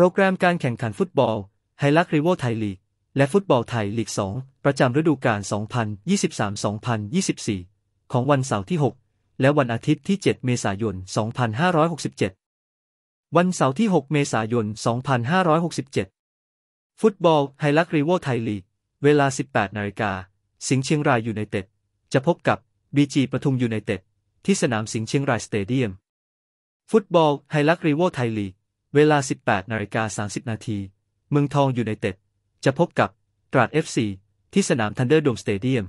โปรแกรมการแข่งขันฟุตบอลไฮลักริโวไทยลีก และฟุตบอลไทยลีก 2 ประจำฤดูกาล2023-2024 ของวันเสาร์ที่ 6 และวันอาทิตย์ที่ 7 เมษายน 2567 วันเสาร์ที่ 6 เมษายน 2567 ฟุตบอลไฮลักริโวไทยลีกเวลา 18 นาฬิกา สิงห์เชียงรายยูไนเต็ดจะพบกับบีจีปทุมยูไนเต็ด ที่สนามสิงห์เชียงรายสเตเดียม ฟุตบอลไฮลักริโวไทยลีกเวลา 18 นาฬิกา 30 นาทีเมืองทอง อยู่ในเต็ด จะพบกับ ตราด FC ที่สนามทันเดอร์โดม สเตเดียม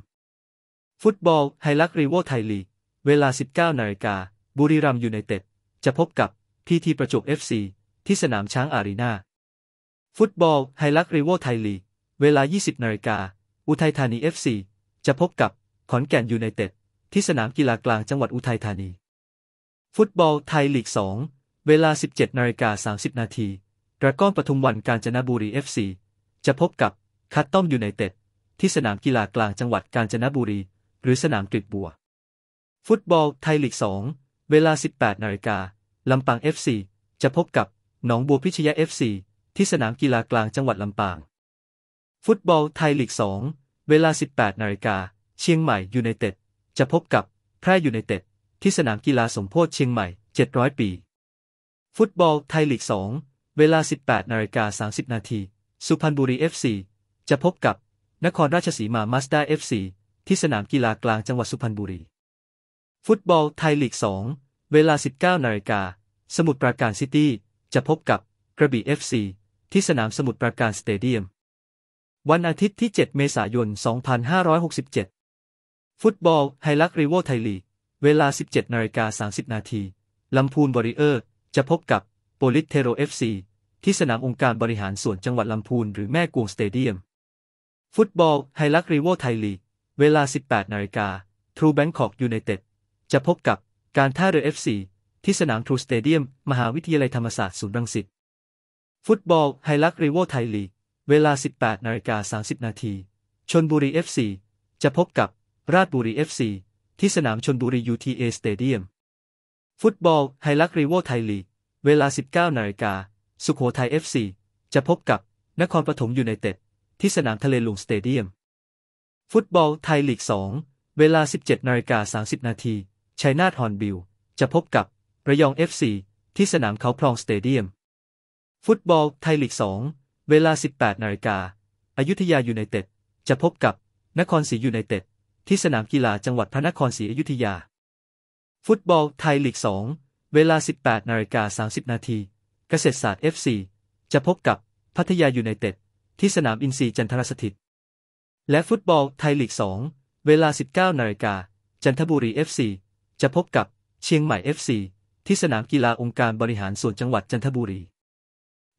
ฟุตบอล ไฮลักรีโวไทยลีก เวลา 19 นาฬิกา บุรีรัมย์ยูไนเต็ด จะพบกับ พีที ประจวบ FC ที่สนามช้างอารีนา ฟุตบอล ไฮลักรีโวไทยลีก เวลา 20 นาฬิกาอุทัยธานี FC จะพบกับ ขอนแก่นยูไนเต็ด ที่สนาม กีฬา กลาง จังหวัด อุทัยธานี ฟุตบอล ไทยลีก 2เวลา 17นาฬิกา30นาทีดราก้อนปทุมวันกาญจนบุรี FC จะพบกับคัตต้อมยูไนเต็ด ที่สนามกีฬากลางจังหวัดกาญจนบุรี หรือสนามกริดบัว ฟุตบอลไทยลีก2 เวลา 18นาฬิกาลำปาง FC จะพบกับหนองบัวพิชยฟ FC ที่สนามกีฬากลางจังหวัดลำปาง ฟุตบอลไทยลีก2เวลา 18นาฬิกาเชียงใหม่ยูไนเต็ดจะพบกับแพร่ยูไนเต็ด ที่สนามกีฬาสมโพธิเชียงใหม่ 700 ปีฟุตบอล ไทยลีก 2 เวลา 18 นาฬิกา 30 นาที สุพรรณบุรี FC จะพบกับนครราชสีมามาสด้า FC ที่สนามกีฬากลางจังหวัดสุพรรณบุรี ฟุตบอลไทยลีก 2 เวลา 19 นาฬิกาสมุทรปราการ ซิตี้ จะพบกับกระบี่ FC ที่สนามสมุทรปราการสเตเดียม วันอาทิตย์ที่ 7 เมษายน 2567 ฟุตบอล ไฮลักรีโวไทยลีก เวลา 17 นาฬิกา 30 นาทีลำพูนบริเออร์จะพบกับโปลิตเทโรเอฟซีที่สนามองค์การบริหารส่วนจังหวัดลำพูนหรือแม่กวงสเตเดียม ฟุตบอลไฮลักรีโวไทยลีกเวลา 18 นาฬิกาทรูแบงคอกยูไนเต็ดจะพบกับการท่าเรือเอฟซีที่สนามทรูสเตเดียมมหาวิทยาลัยธรรมศาสตร์ศูนย์รังสิตฟุตบอลไฮลักรีโวไทยลีกเวลา 18 นาฬิกา 30 นาทีชนบุรีเอฟซีจะพบกับราชบุรีเอฟซีที่สนามชนบุรียูทีเอสเตเดียมฟุตบอลไฮลักรีโวไทยลีกเวลา 19 นาฬิกาสุขโขทัย FC จะพบกับนครปฐมยูไนเต็ด ที่สนามทะเลหลวงสเตเดียม ฟุตบอลไทยลีก 2 เวลา 17 นาฬิกา 30 นาทีชัยนาทฮอนบิลจะพบกับระยอง FC ที่สนามเขาพลองสเตเดียม ฟุตบอลไทยลีก 2 เวลา 18 นาฬิกาอายุทยายูไนเต็ดจะพบกับนครศรียูไนเต็ด ที่สนามกีฬาจังหวัดพระนครศรีอยุธยาฟุตบอลไทยลีก 2 เวลา 18 นาฬิกา30 นาที เกษตรศาสตร์ FC จะพบกับ พัทยายูไนเต็ด ที่สนามอินรีจันทรสถิต และฟุตบอลไทยลีก 2 เวลา 19 นาฬิกา จันทบุรี FC จะพบกับ เชียงใหม่ FC ที่สนามกีฬาองค์การบริหารส่วนจังหวัดจันทบุรี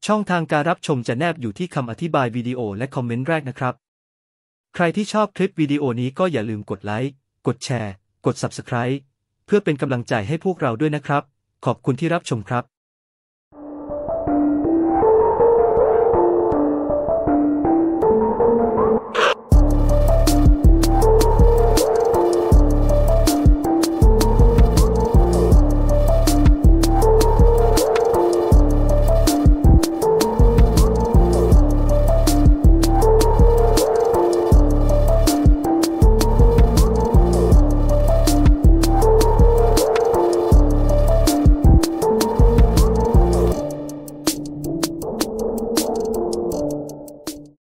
ช่องทางการรับชมจะแนบอยู่ที่คำอธิบายวิดีโอและคอมเมนต์แรกนะครับ ใครที่ชอบคลิปวิดีโอนี้ก็อย่าลืมกดไลค์ กดแชร์ กด Subscribe พื่อเป็นกำลังใจให้พวกเราด้วยนะครับ ขอบคุณที่รับชมครับ